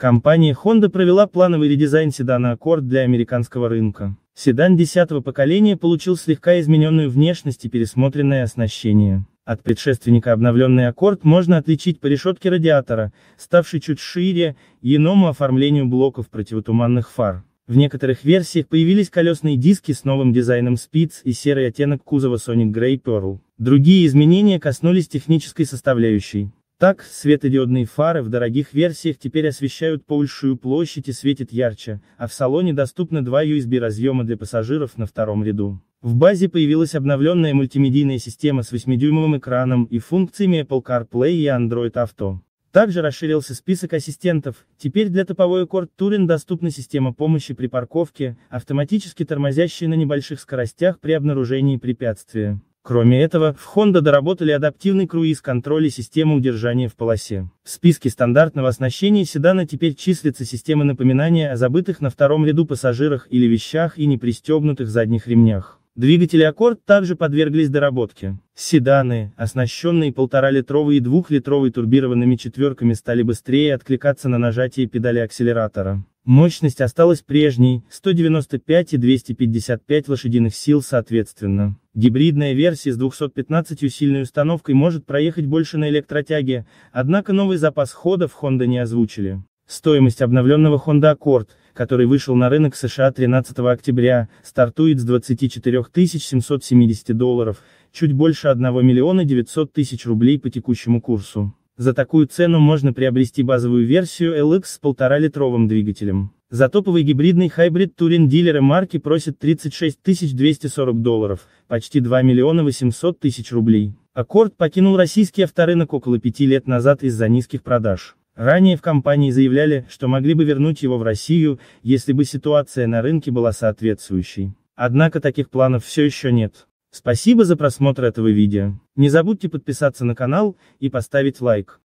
Компания Honda провела плановый редизайн седана Accord для американского рынка. Седан 10-го поколения получил слегка измененную внешность и пересмотренное оснащение. От предшественника обновленный Accord можно отличить по решетке радиатора, ставшей чуть шире, и иному оформлению блоков противотуманных фар. В некоторых версиях появились колесные диски с новым дизайном спиц и серый оттенок кузова Sonic Grey Pearl. Другие изменения коснулись технической составляющей. Так, светодиодные фары в дорогих версиях теперь освещают большую площадь и светят ярче, а в салоне доступно два USB разъема для пассажиров на втором ряду. В базе появилась обновленная мультимедийная система с 8-дюймовым экраном и функциями Apple CarPlay и Android Auto. Также расширился список ассистентов, теперь для топовой Accord Touring доступна система помощи при парковке, автоматически тормозящая на небольших скоростях при обнаружении препятствия. Кроме этого, в Honda доработали адаптивный круиз-контроль и систему удержания в полосе. В списке стандартного оснащения седана теперь числятся системы напоминания о забытых на втором ряду пассажирах или вещах и непристегнутых задних ремнях. Двигатели Аккорд также подверглись доработке. Седаны, оснащенные полтора-литровой и двухлитровой турбированными четверками стали быстрее откликаться на нажатие педали акселератора. Мощность осталась прежней, 195 и 255 лошадиных сил соответственно. Гибридная версия с 215 сильной установкой может проехать больше на электротяге, однако новый запас хода в Honda не озвучили. Стоимость обновленного Honda Accord, который вышел на рынок США 13 октября, стартует с 24 770 долларов, чуть больше 1 миллиона 900 тысяч рублей по текущему курсу. За такую цену можно приобрести базовую версию LX с 1,5-литровым двигателем. За топовый гибридный хайбрид Турин дилеры марки просят 36 240 долларов, почти 2 миллиона 800 тысяч рублей. Аккорд покинул российский авторынок около пяти лет назад из-за низких продаж. Ранее в компании заявляли, что могли бы вернуть его в Россию, если бы ситуация на рынке была соответствующей. Однако таких планов все еще нет. Спасибо за просмотр этого видео. Не забудьте подписаться на канал и поставить лайк.